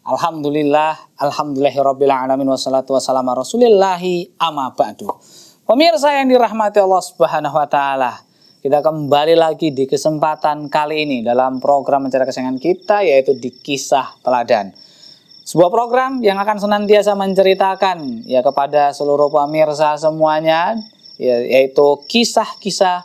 Alhamdulillah, alhamdulillahirrabbilalamin, alamin wassalatu wassalamu rasulillahi amma ba'du. Pemirsa yang dirahmati Allah Subhanahu wa taala, kita kembali lagi di kesempatan kali ini dalam program Mencari kesayangan kita yaitu di Kisah Teladan. Sebuah program yang akan senantiasa menceritakan ya kepada seluruh pemirsa semuanya ya, yaitu kisah-kisah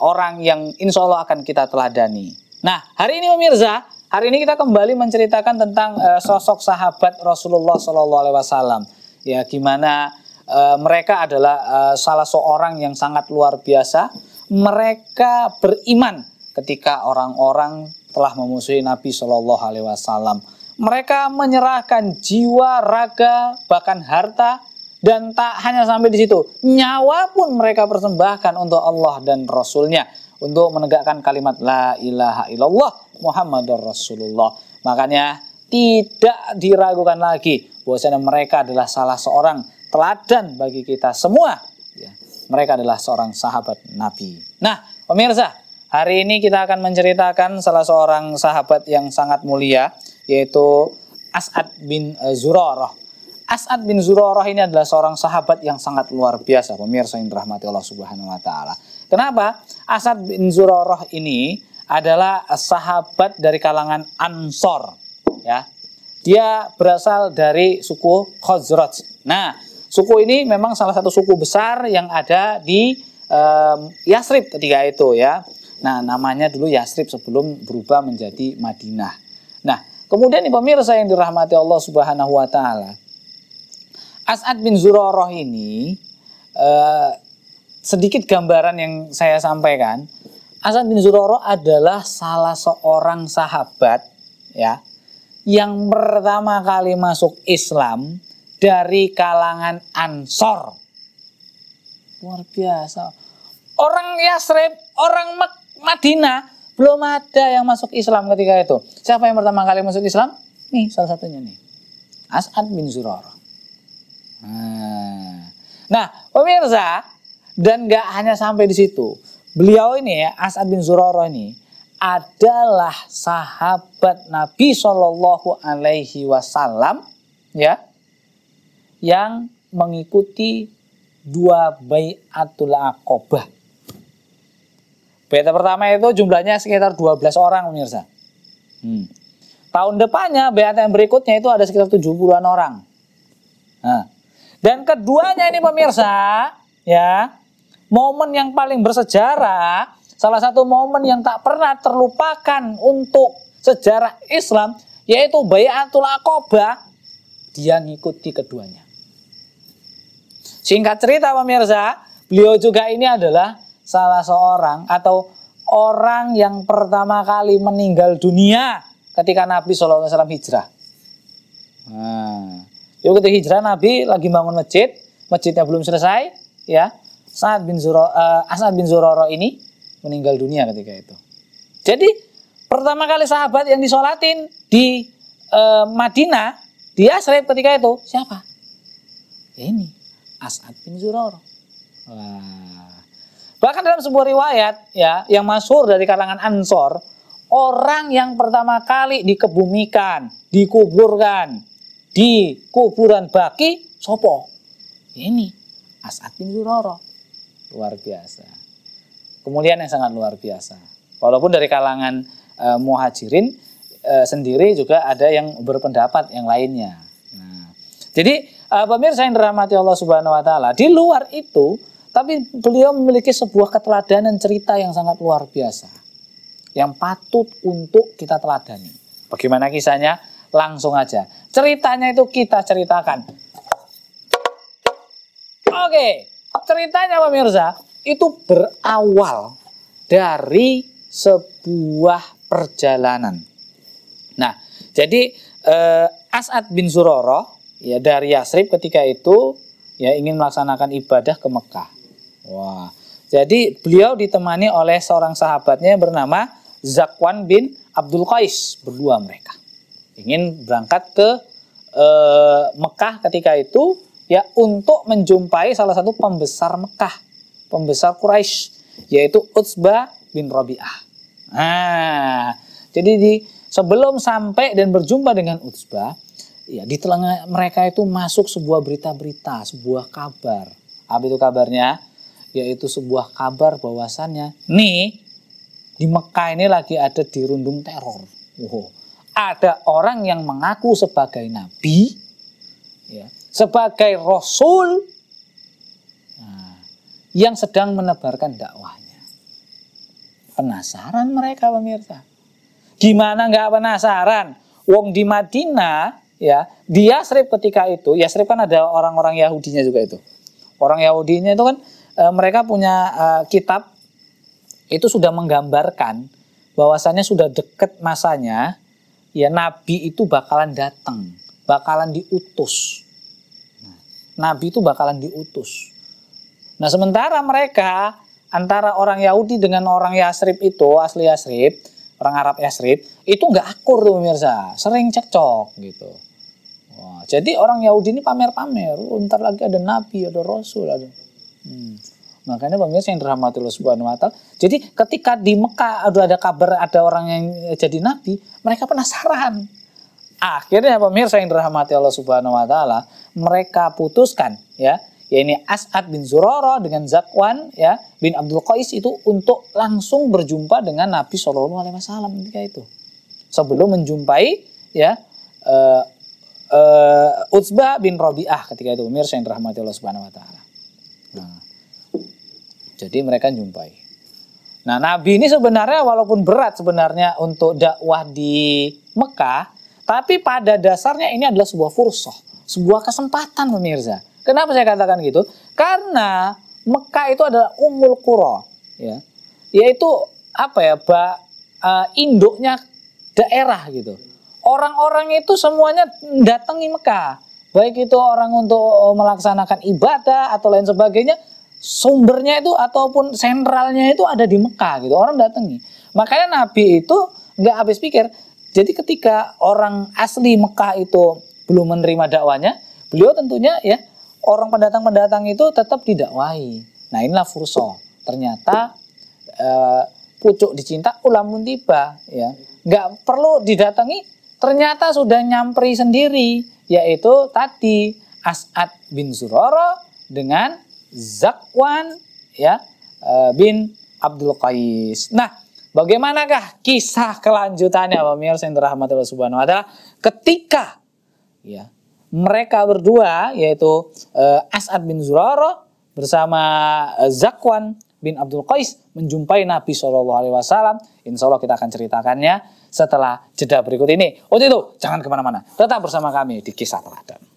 orang yang insya Allah akan kita teladani. Nah, hari ini pemirsa Hari ini kita kembali menceritakan tentang uh, sosok sahabat Rasulullah Shallallahu Alaihi Wasallam. Ya, gimana uh, mereka adalah uh, salah seorang yang sangat luar biasa. Mereka beriman ketika orang-orang telah memusuhi Nabi Shallallahu Alaihi Wasallam. Mereka menyerahkan jiwa, raga, bahkan harta dan tak hanya sampai di situ, nyawa pun mereka persembahkan untuk Allah dan Rasulnya untuk menegakkan kalimat La ilaha illallah Muhammad Rasulullah. Makanya tidak diragukan lagi bahwasanya mereka adalah salah seorang teladan bagi kita semua. Ya, mereka adalah seorang sahabat Nabi. Nah, pemirsa, hari ini kita akan menceritakan salah seorang sahabat yang sangat mulia yaitu As'ad bin eh, Zurarah. As'ad bin Zurarah ini adalah seorang sahabat yang sangat luar biasa pemirsa yang dirahmati Allah Subhanahu wa taala. Kenapa? As'ad bin Zurarah ini adalah sahabat dari kalangan Ansor ya. Dia berasal dari suku Khazraj. Nah, suku ini memang salah satu suku besar yang ada di um, Yasrib ketika itu ya. Nah, namanya dulu Yasrib sebelum berubah menjadi Madinah. Nah, kemudian nih pemirsa yang dirahmati Allah Subhanahu wa taala. As'ad bin Zurarah ini uh, sedikit gambaran yang saya sampaikan Hasan bin Zuroro adalah salah seorang sahabat ya yang pertama kali masuk Islam dari kalangan Ansor. Luar biasa. Orang Yasrib, orang Madinah belum ada yang masuk Islam ketika itu. Siapa yang pertama kali masuk Islam? Nih salah satunya nih. As'ad bin Zuroro. Nah, nah pemirsa dan gak hanya sampai di situ. Beliau ini ya, As'ad bin Zurarah ini adalah sahabat Nabi Shallallahu alaihi wasallam ya yang mengikuti dua bayatul akobah. Bayat pertama itu jumlahnya sekitar 12 orang pemirsa. Hmm. Tahun depannya bayat yang berikutnya itu ada sekitar 70-an orang. Nah. Dan keduanya ini pemirsa, ya momen yang paling bersejarah, salah satu momen yang tak pernah terlupakan untuk sejarah Islam, yaitu Bayatul Akoba, dia ngikuti keduanya. Singkat cerita pemirsa, beliau juga ini adalah salah seorang atau orang yang pertama kali meninggal dunia ketika Nabi SAW hijrah. Nah, yuk kita hijrah Nabi lagi bangun masjid, masjidnya belum selesai, ya. Sa'ad bin Zuro, uh, As'ad bin Zuroro ini meninggal dunia ketika itu. Jadi pertama kali sahabat yang disolatin di uh, Madinah di Asrib ketika itu siapa? Ya ini As'ad bin Zuroro. Wah. Bahkan dalam sebuah riwayat ya yang masuk dari kalangan Ansor, orang yang pertama kali dikebumikan, dikuburkan di kuburan Baki sopo? Ya ini As'ad bin Zuroro luar biasa. Kemuliaan yang sangat luar biasa. Walaupun dari kalangan e, muhajirin e, sendiri juga ada yang berpendapat yang lainnya. Nah, jadi e, pemirsa yang dirahmati Allah Subhanahu wa taala, di luar itu tapi beliau memiliki sebuah keteladanan cerita yang sangat luar biasa. Yang patut untuk kita teladani. Bagaimana kisahnya? Langsung aja. Ceritanya itu kita ceritakan. Oke. Okay. Ceritanya pemirsa, itu berawal dari sebuah perjalanan. Nah, jadi eh, As'ad bin Zuroroh ya dari Yasrib ketika itu ya ingin melaksanakan ibadah ke Mekah. Wah. Jadi beliau ditemani oleh seorang sahabatnya yang bernama Zakwan bin Abdul Qais, berdua mereka. Ingin berangkat ke eh, Mekah ketika itu ya untuk menjumpai salah satu pembesar Mekah, pembesar Quraisy yaitu Utsba bin Rabi'ah. Nah, jadi di sebelum sampai dan berjumpa dengan Utsba, ya di telinga mereka itu masuk sebuah berita-berita, sebuah kabar. Apa itu kabarnya? Yaitu sebuah kabar bahwasannya nih di Mekah ini lagi ada dirundung teror. Wow. Ada orang yang mengaku sebagai nabi, ya, sebagai rasul yang sedang menebarkan dakwahnya. Penasaran mereka pemirsa. Gimana nggak penasaran? Wong di Madinah ya, di Yasrib ketika itu, Yasrib kan ada orang-orang Yahudinya juga itu. Orang Yahudinya itu kan e, mereka punya e, kitab itu sudah menggambarkan bahwasannya sudah deket masanya ya nabi itu bakalan datang, bakalan diutus nabi itu bakalan diutus. Nah, sementara mereka antara orang Yahudi dengan orang Yasrib itu, asli Yasrib, orang Arab Yasrib, itu nggak akur tuh pemirsa, sering cekcok gitu. Wah, jadi orang Yahudi ini pamer-pamer, oh, ntar lagi ada nabi, ada rasul, ada. Hmm. Makanya pemirsa yang dirahmati Allah Subhanahu wa taala. Jadi ketika di Mekah ada ada kabar ada orang yang jadi nabi, mereka penasaran. Akhirnya pemirsa yang dirahmati Allah Subhanahu wa taala, mereka putuskan ya, yakni As'ad bin Zurara dengan Zakwan ya bin Abdul Qais itu untuk langsung berjumpa dengan Nabi Shallallahu alaihi wasallam ketika itu. Sebelum menjumpai ya uh, uh, Utsbah bin Rabi'ah ketika itu pemirsa yang dirahmati Allah Subhanahu wa taala. Nah, jadi mereka jumpai. Nah, Nabi ini sebenarnya walaupun berat sebenarnya untuk dakwah di Mekah, tapi pada dasarnya ini adalah sebuah fursoh, sebuah kesempatan pemirsa. Kenapa saya katakan gitu? Karena Mekah itu adalah umul kuro, ya. Yaitu apa ya, ba, uh, induknya daerah gitu. Orang-orang itu semuanya datangi Mekah. Baik itu orang untuk eh, melaksanakan ibadah atau lain sebagainya, sumbernya itu ataupun sentralnya itu ada di Mekah gitu. Orang datangi. Makanya Nabi itu nggak habis pikir, jadi ketika orang asli Mekah itu belum menerima dakwanya, beliau tentunya ya orang pendatang-pendatang itu tetap didakwahi. Nah inilah furso. Ternyata eh, pucuk dicinta ulamun tiba ya. Nggak perlu didatangi, ternyata sudah nyampri sendiri yaitu tadi As'ad bin Zuroro dengan Zakwan ya eh, bin Abdul Qais. Nah, Bagaimanakah kisah kelanjutannya pemirsa yang dirahmati Allah Subhanahu wa taala ketika ya mereka berdua yaitu uh, As'ad bin Zurara bersama uh, Zakwan bin Abdul Qais menjumpai Nabi Shallallahu Alaihi Wasallam. Insya Allah kita akan ceritakannya setelah jeda berikut ini. Untuk itu jangan kemana-mana, tetap bersama kami di Kisah Teladan.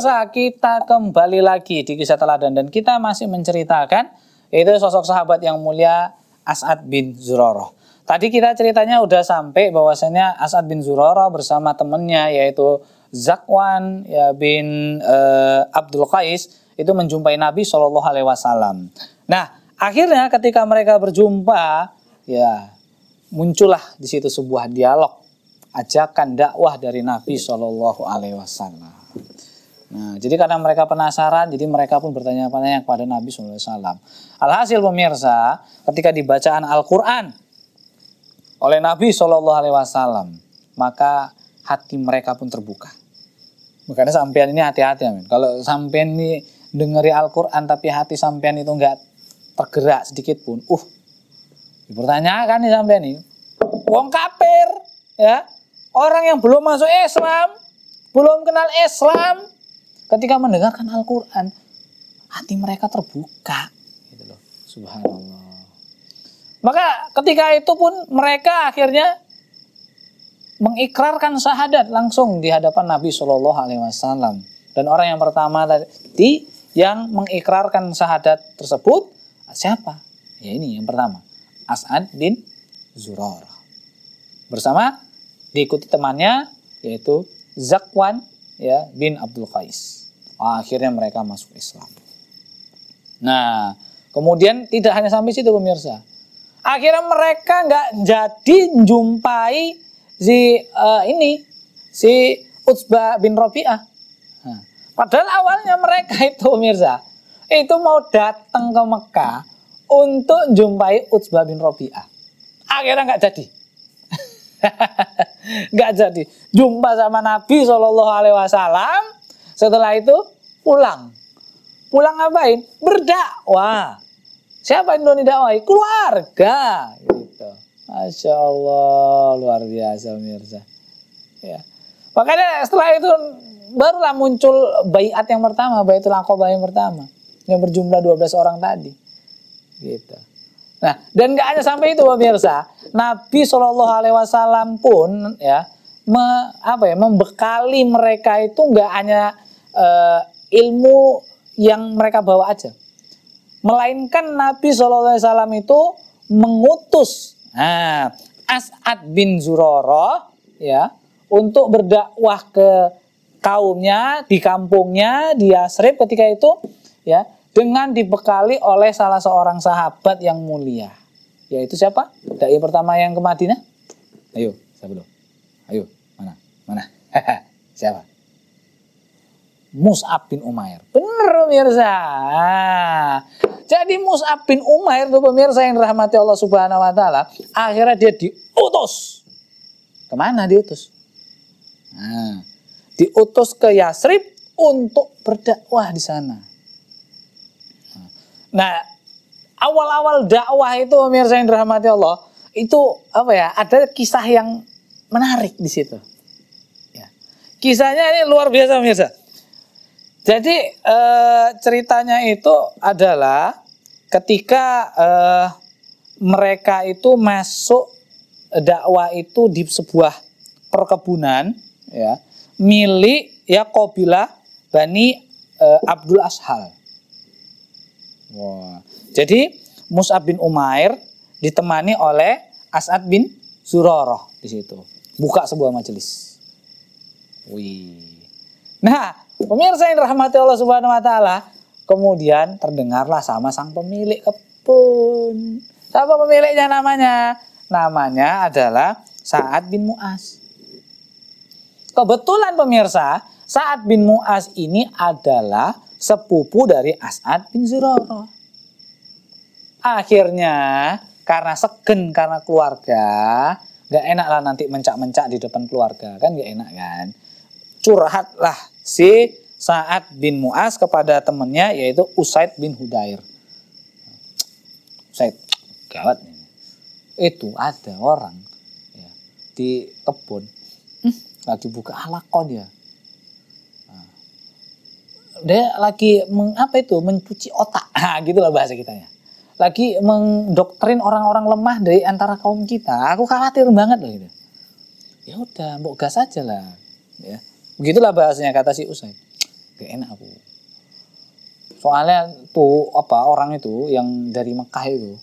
Pemirsa, kita kembali lagi di kisah teladan dan kita masih menceritakan itu sosok sahabat yang mulia As'ad bin Zuroroh. Tadi kita ceritanya udah sampai bahwasanya As'ad bin Zuroroh bersama temennya yaitu Zakwan ya bin e, Abdul Qais itu menjumpai Nabi Shallallahu Alaihi Wasallam. Nah akhirnya ketika mereka berjumpa ya muncullah di situ sebuah dialog ajakan dakwah dari Nabi Shallallahu Alaihi Wasallam. Nah, jadi karena mereka penasaran, jadi mereka pun bertanya-tanya kepada Nabi SAW. Alhasil pemirsa, ketika dibacaan Al-Quran oleh Nabi SAW, maka hati mereka pun terbuka. Makanya sampean ini hati-hati, amin. Kalau sampean ini dengeri Al-Quran tapi hati sampean itu nggak tergerak sedikit pun, uh, dipertanyakan nih sampean ini. Wong kafir, ya. Orang yang belum masuk Islam, belum kenal Islam, ketika mendengarkan Al-Quran hati mereka terbuka gitu subhanallah maka ketika itu pun mereka akhirnya mengikrarkan syahadat langsung di hadapan Nabi Shallallahu Alaihi Wasallam dan orang yang pertama tadi yang mengikrarkan syahadat tersebut siapa ya ini yang pertama As'ad bin Zuror. bersama diikuti temannya yaitu Zakwan ya bin Abdul Qais Akhirnya mereka masuk Islam. Nah, kemudian tidak hanya sampai situ pemirsa. Akhirnya mereka nggak jadi jumpai si uh, ini si Utsba bin Robiah. Nah, padahal awalnya mereka itu pemirsa itu mau datang ke Mekah untuk jumpai Utsba bin Robiah. Akhirnya nggak jadi. nggak jadi. Jumpa sama Nabi Shallallahu Alaihi Wasallam setelah itu pulang. Pulang ngapain? Berdakwah. Siapa yang doni dakwah? Keluarga. Gitu. Masya Allah, luar biasa pemirsa. Ya. Makanya setelah itu barulah muncul bayat yang pertama, bayat akobah yang pertama. Yang berjumlah 12 orang tadi. Gitu. Nah, dan gak hanya sampai itu pemirsa. Nabi Shallallahu alaihi wasallam pun ya me, apa ya membekali mereka itu nggak hanya uh, ilmu yang mereka bawa aja. Melainkan Nabi SAW itu mengutus nah, As'ad bin Zuroro ya untuk berdakwah ke kaumnya di kampungnya di Yasrib ketika itu ya dengan dibekali oleh salah seorang sahabat yang mulia yaitu siapa dai pertama yang ke Madinah ayo siapa ayo mana mana siapa Mus'ab bin Umair. Benar pemirsa. Ah. Jadi Mus'ab bin Umair tuh pemirsa yang rahmati Allah Subhanahu wa taala, akhirnya dia diutus. Kemana diutus? Nah, diutus ke Yasrib untuk berdakwah di sana. Ah. Nah, awal-awal dakwah itu pemirsa yang dirahmati Allah, itu apa ya? Ada kisah yang menarik di situ. Ya. Kisahnya ini luar biasa pemirsa. Jadi eh, ceritanya itu adalah ketika eh, mereka itu masuk dakwah itu di sebuah perkebunan ya milik ya Kobila Bani eh, Abdul Ashal. Wah. Jadi Mus'ab bin Umair ditemani oleh As'ad bin Zuroroh di situ. Buka sebuah majelis. Wih. Nah, Pemirsa yang rahmati Allah Subhanahu wa taala, kemudian terdengarlah sama sang pemilik kebun. Siapa pemiliknya namanya? Namanya adalah Sa'ad bin Mu'az. Kebetulan pemirsa, Sa'ad bin Mu'az ini adalah sepupu dari As'ad bin Zurarah. Akhirnya, karena segen karena keluarga, gak enak lah nanti mencak-mencak di depan keluarga, kan gak enak kan? Curhatlah si Sa'ad bin muas kepada temannya yaitu Usaid bin Hudair. Usaid, gawat nih. Itu ada orang ya, di kebun hmm, lagi buka alakon ya. Nah, dia lagi mengapa itu mencuci otak nah, gitu lah bahasa kita ya, lagi mendoktrin orang-orang lemah dari antara kaum kita. Aku khawatir banget loh ini, Ya udah, mbok gas aja lah. Ya. Begitulah bahasanya kata si Usaid. Gak enak aku. Soalnya tuh apa orang itu yang dari Mekah itu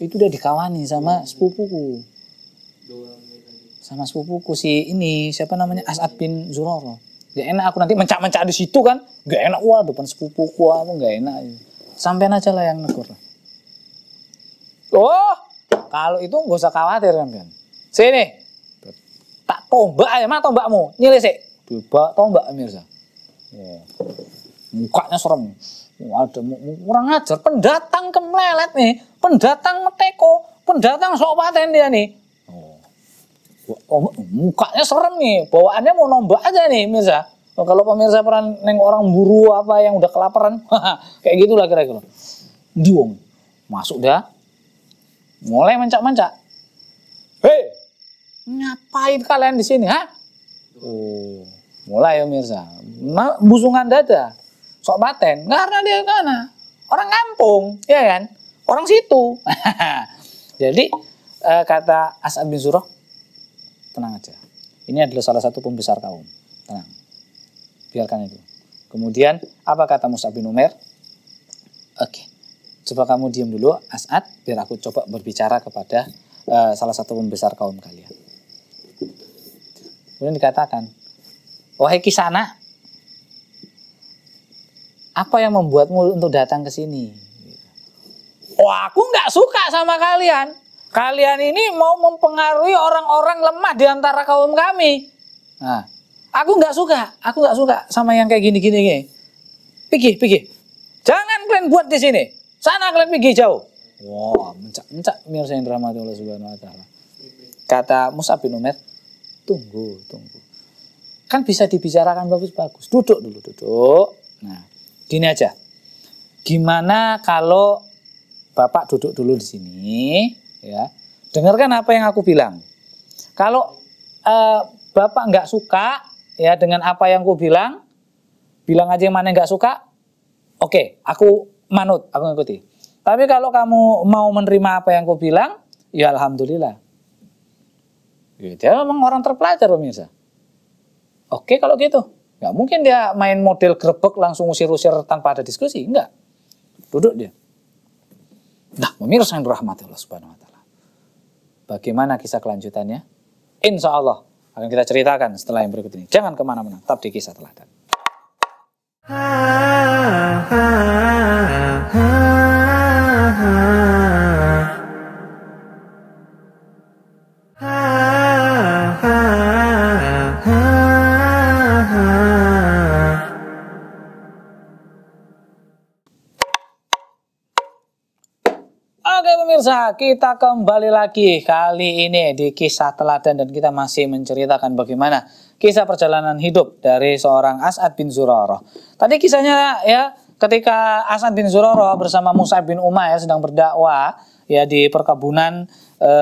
itu udah dikawani sama sepupuku. Sama sepupuku si ini siapa namanya As'ad bin Zurarah. Gak enak aku nanti mencak-mencak di situ kan. Gak enak wah depan sepupuku aku gak enak. Sampean aja lah yang negur. Oh, kalau itu gak usah khawatir kan Sini. Tak tombak ya, mana tombakmu. Nyelisik. Bebak tau Mbak Mirza? yeah. Mukanya serem. Ada kurang ajar. Pendatang kemlelet nih. Pendatang meteko. Pendatang sok paten dia nih. Oh. Oh, oh, mukanya serem nih. Bawaannya mau nombak aja nih Mirza. Oh, kalau pemirsa pernah neng orang buru apa yang udah kelaparan, kayak gitulah kira-kira. Diung, masuk dah, mulai mencak-mencak. Hei, ngapain kalian di sini, ha? Oh mulai ya Mirza busungan dada, sok nggak karena dia mana orang kampung, ya kan? Orang situ. Jadi eh, kata As'ad bin Zuroh tenang aja. Ini adalah salah satu pembesar kaum. Tenang. Biarkan itu. Kemudian apa kata Musa bin Umar Oke. Coba kamu diam dulu, As'ad, biar aku coba berbicara kepada uh, salah satu pembesar kaum kalian. Kemudian dikatakan, Wahai Kisana, apa yang membuatmu untuk datang ke sini? Oh aku nggak suka sama kalian. Kalian ini mau mempengaruhi orang-orang lemah di antara kaum kami. Nah, aku nggak suka, aku nggak suka sama yang kayak gini-gini. Pergi, pergi. Jangan kalian buat di sini. Sana kalian pergi jauh. Wah, wow, mencak mencak mirsa yang dirahmati Allah Subhanahu wa taala. Kata Musa bin Umar, tunggu, tunggu Kan bisa dibicarakan bagus-bagus. Duduk dulu, duduk. Nah, gini aja. Gimana kalau Bapak duduk dulu di sini, ya. Dengarkan apa yang aku bilang. Kalau eh, Bapak nggak suka ya dengan apa yang aku bilang, bilang aja yang mana nggak suka. Oke, aku manut, aku ngikuti. Tapi kalau kamu mau menerima apa yang aku bilang, ya alhamdulillah. Gitu. Dia memang orang terpelajar pemirsa. Oke kalau gitu. Nggak mungkin dia main model grebek langsung usir-usir tanpa ada diskusi. Enggak. Duduk dia. Nah, pemirsa yang dirahmati Allah Subhanahu wa taala. Bagaimana kisah kelanjutannya? Insya Allah akan kita ceritakan setelah yang berikut ini. Jangan kemana-mana, tetap di kisah teladan. kita kembali lagi kali ini di kisah teladan dan kita masih menceritakan bagaimana kisah perjalanan hidup dari seorang As'ad bin Zuroroh. Tadi kisahnya ya ketika As'ad bin Zuroroh bersama Musa bin Umayyah sedang berdakwah ya di perkebunan e,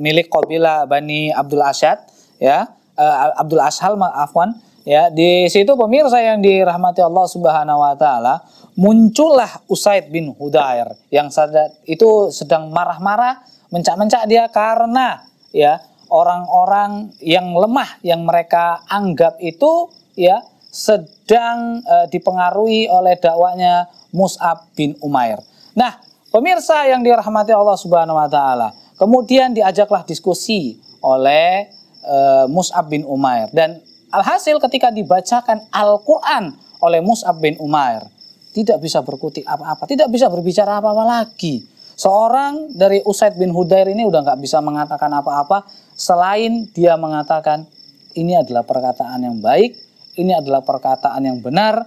milik kabilah Bani Abdul Asyad ya e, Abdul Ashal maafkan ya di situ pemirsa yang dirahmati Allah Subhanahu wa taala muncullah Usaid bin Hudair yang saat itu sedang marah-marah, mencak-mencak dia karena ya orang-orang yang lemah yang mereka anggap itu ya sedang e, dipengaruhi oleh dakwanya Mus'ab bin Umair. Nah, pemirsa yang dirahmati Allah Subhanahu wa taala, kemudian diajaklah diskusi oleh e, Mus'ab bin Umair dan alhasil ketika dibacakan Al-Qur'an oleh Mus'ab bin Umair tidak bisa berkutik apa-apa, tidak bisa berbicara apa-apa lagi. Seorang dari Usaid bin Hudair ini udah nggak bisa mengatakan apa-apa selain dia mengatakan ini adalah perkataan yang baik, ini adalah perkataan yang benar,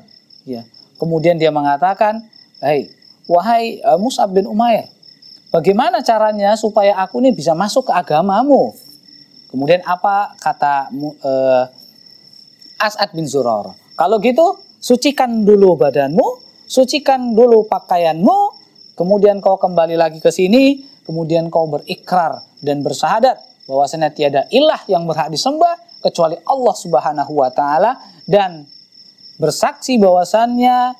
ya. Kemudian dia mengatakan, hey, wahai e, Mus'ab bin Umair, bagaimana caranya supaya aku ini bisa masuk ke agamamu?" Kemudian apa kata uh, As'ad bin Zuror? Kalau gitu, sucikan dulu badanmu, Sucikan dulu pakaianmu, kemudian kau kembali lagi ke sini, kemudian kau berikrar dan bersahadat bahwasanya tiada ilah yang berhak disembah kecuali Allah Subhanahu wa taala dan bersaksi bahwasannya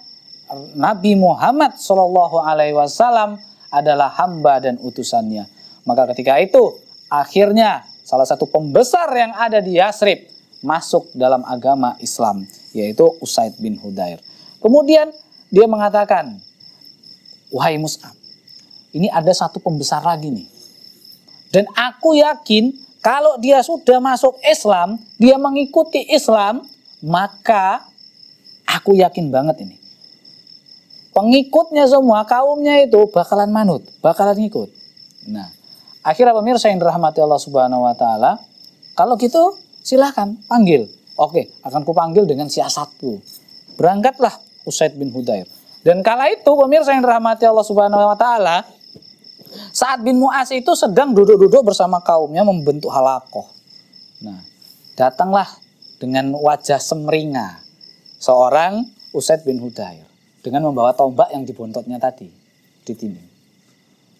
Nabi Muhammad Shallallahu alaihi wasallam adalah hamba dan utusannya. Maka ketika itu akhirnya salah satu pembesar yang ada di Yasrib masuk dalam agama Islam yaitu Usaid bin Hudair. Kemudian dia mengatakan, wahai Musa, ini ada satu pembesar lagi nih. Dan aku yakin kalau dia sudah masuk Islam, dia mengikuti Islam, maka aku yakin banget ini. Pengikutnya semua, kaumnya itu bakalan manut, bakalan ikut. Nah, akhirnya pemirsa yang dirahmati Allah Subhanahu wa taala, kalau gitu silahkan panggil. Oke, akan kupanggil dengan siasatku. Berangkatlah Usaid bin Hudair. Dan kala itu pemirsa yang dirahmati Allah Subhanahu wa taala, saat bin Muas itu sedang duduk-duduk bersama kaumnya membentuk halakoh. Nah, datanglah dengan wajah semringa seorang Usaid bin Hudair dengan membawa tombak yang dibontotnya tadi di sini.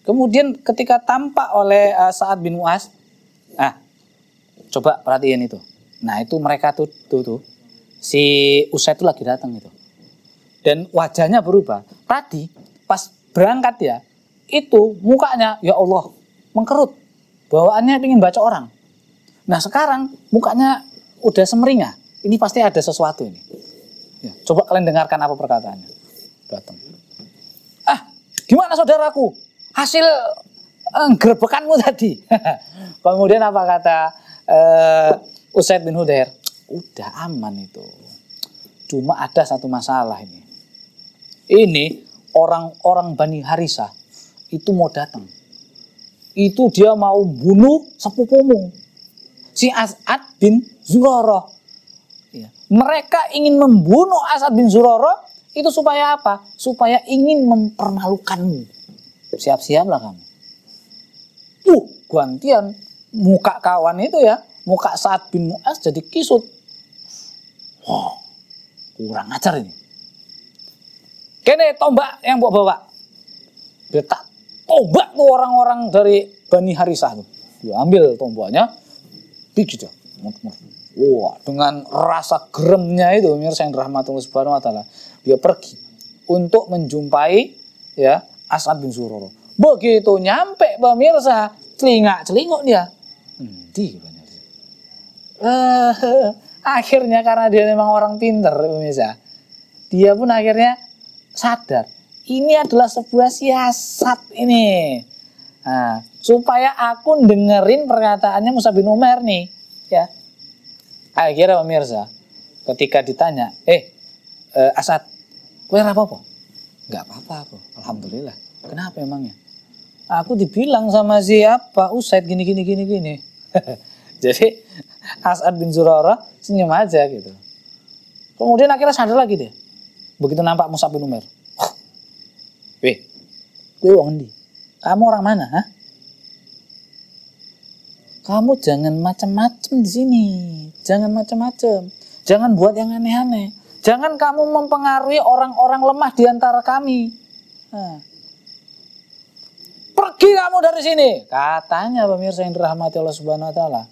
Kemudian ketika tampak oleh uh, Sa'ad bin Muas, ah coba perhatiin itu. Nah, itu mereka tuh tuh, tuh si Usaid itu lagi datang itu dan wajahnya berubah. Tadi pas berangkat ya, itu mukanya ya Allah mengkerut. Bawaannya ingin baca orang. Nah sekarang mukanya udah semeringa. Ini pasti ada sesuatu ini. Ya, coba kalian dengarkan apa perkataannya. Datang. Ah, gimana saudaraku? Hasil eh, gerbekanmu tadi. Kemudian apa kata uh, Usaid bin Hudair? Udah aman itu. Cuma ada satu masalah ini. Ini orang-orang Bani Harisa itu mau datang. Itu dia mau bunuh sepupumu. Si As'ad bin Zurarah. Ya. Mereka ingin membunuh As'ad bin Zurarah itu supaya apa? Supaya ingin mempermalukanmu. Siap-siaplah kamu. Uh, gantian muka kawan itu ya, muka Sa'ad bin Mu'az jadi kisut. Wow, kurang ajar ini Kene tombak yang bawa bawa. Dia tak tombak tuh orang-orang dari Bani Harisah tuh. Dia ambil tombaknya, pikir dia. Wah, dengan rasa geremnya itu pemirsa yang rahmatullah subhanahu wa taala, dia pergi untuk menjumpai ya As'ad bin Suroro. Begitu nyampe pemirsa, celingak-celinguk dia. Nanti banyak. Eh, akhirnya karena dia memang orang pinter pemirsa. Dia pun akhirnya sadar ini adalah sebuah siasat ini. Nah, supaya aku dengerin pernyataannya Musa bin Umar nih, ya. Akhirnya pemirsa, ketika ditanya, eh, eh Asad, kue apa apa? nggak apa-apa aku, alhamdulillah. Kenapa emangnya? Aku dibilang sama siapa, Usaid gini gini gini gini. Jadi Asad bin Zurara senyum aja gitu. Kemudian akhirnya sadar lagi deh Begitu nampak Musa bin Umar. Weh, gue wong ndi? Kamu orang mana, ha? Kamu jangan macam-macam di sini. Jangan macam-macam. Jangan buat yang aneh-aneh. Jangan kamu mempengaruhi orang-orang lemah di antara kami. Ha. Pergi kamu dari sini. Katanya pemirsa yang dirahmati Allah Subhanahu wa taala.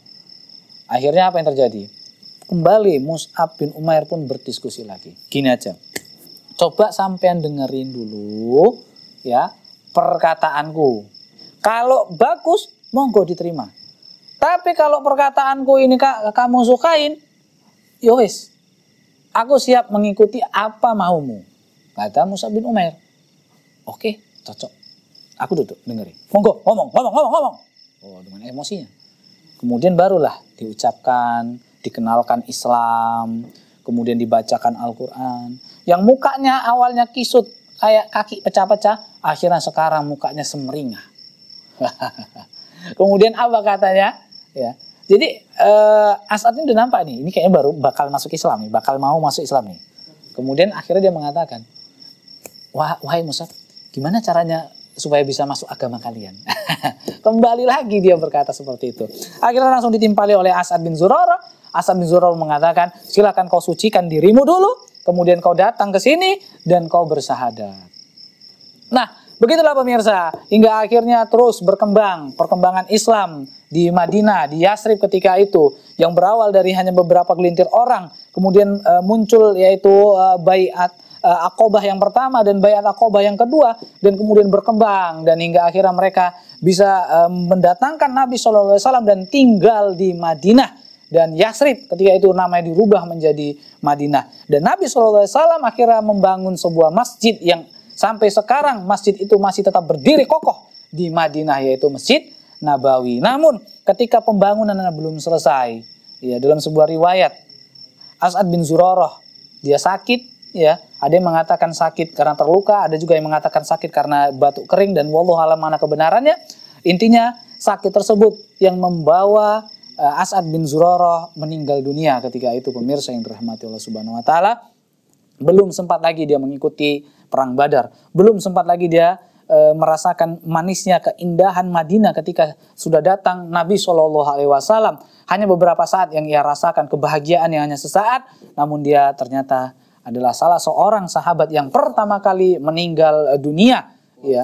Akhirnya apa yang terjadi? Kembali Mus'ab bin Umair pun berdiskusi lagi. Gini aja. Coba sampean dengerin dulu ya perkataanku. Kalau bagus monggo diterima. Tapi kalau perkataanku ini kak, kamu sukain, yowis, ya aku siap mengikuti apa maumu. Kata Musa bin Umar. Oke, cocok. Aku duduk, dengerin. Monggo, ngomong, ngomong, ngomong, ngomong. Oh, dengan emosinya. Kemudian barulah diucapkan, dikenalkan Islam, kemudian dibacakan Al-Quran. Yang mukanya awalnya kisut, kayak kaki pecah-pecah, akhirnya sekarang mukanya semeringah. kemudian apa katanya? Ya. Jadi eh, Asad ini udah nampak nih, ini kayaknya baru bakal masuk Islam nih, bakal mau masuk Islam nih. Kemudian akhirnya dia mengatakan, Wah, wahai Musa, gimana caranya supaya bisa masuk agama kalian? Kembali lagi dia berkata seperti itu. Akhirnya langsung ditimpali oleh Asad bin Zurarah Asam bin Zurarah mengatakan, silakan kau sucikan dirimu dulu, kemudian kau datang ke sini dan kau bersahadat. Nah, begitulah pemirsa, hingga akhirnya terus berkembang perkembangan Islam di Madinah, di Yasrib ketika itu yang berawal dari hanya beberapa gelintir orang, kemudian e, muncul yaitu e, bayat eh, Akobah yang pertama dan bayat Akobah yang kedua dan kemudian berkembang dan hingga akhirnya mereka bisa mendatangkan Nabi Shallallahu alaihi wasallam dan tinggal di Madinah dan Yasrib ketika itu namanya dirubah menjadi Madinah. Dan Nabi SAW akhirnya membangun sebuah masjid yang sampai sekarang masjid itu masih tetap berdiri kokoh di Madinah yaitu Masjid Nabawi. Namun ketika pembangunan belum selesai, ya dalam sebuah riwayat As'ad bin Zuroroh dia sakit ya, ada yang mengatakan sakit karena terluka, ada juga yang mengatakan sakit karena batuk kering dan wallahualam mana kebenarannya. Intinya sakit tersebut yang membawa Eh, As'ad bin Zurarah meninggal dunia ketika itu pemirsa yang dirahmati Allah Subhanahu wa taala. Belum sempat lagi dia mengikuti perang Badar, belum sempat lagi dia e, merasakan manisnya keindahan Madinah ketika sudah datang Nabi Shallallahu alaihi wasallam. Hanya beberapa saat yang ia rasakan kebahagiaan yang hanya sesaat, namun dia ternyata adalah salah seorang sahabat yang pertama kali meninggal dunia ya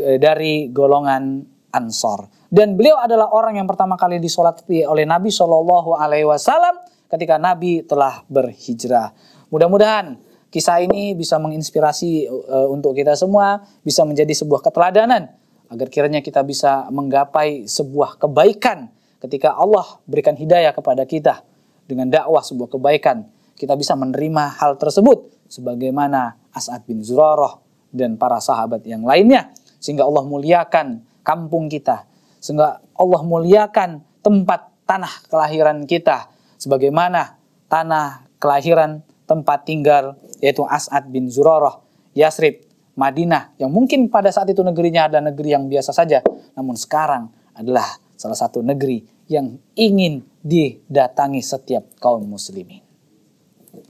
eh, dari golongan Ansor dan beliau adalah orang yang pertama kali disolatkan oleh Nabi Shallallahu Alaihi Wasallam ketika Nabi telah berhijrah. Mudah-mudahan kisah ini bisa menginspirasi uh, untuk kita semua, bisa menjadi sebuah keteladanan agar kiranya kita bisa menggapai sebuah kebaikan ketika Allah berikan hidayah kepada kita dengan dakwah sebuah kebaikan. Kita bisa menerima hal tersebut sebagaimana As'ad bin Zurarah dan para sahabat yang lainnya sehingga Allah muliakan kampung kita, sehingga Allah muliakan tempat tanah kelahiran kita sebagaimana tanah kelahiran tempat tinggal yaitu As'ad bin Zurarah, Yasrib, Madinah yang mungkin pada saat itu negerinya adalah negeri yang biasa saja namun sekarang adalah salah satu negeri yang ingin didatangi setiap kaum muslimin.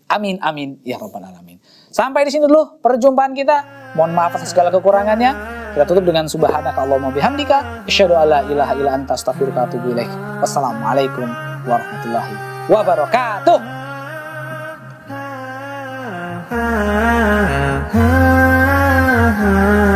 Amin, amin, ya Rabbal Alamin. Sampai di sini dulu perjumpaan kita. Mohon maaf atas segala kekurangannya. Kita tutup dengan subhanaka Allahumma bihamdika asyhadu alla ilaha illa anta astaghfiruka wa atubu ilaik. Wassalamualaikum warahmatullahi wabarakatuh. Ha ha ha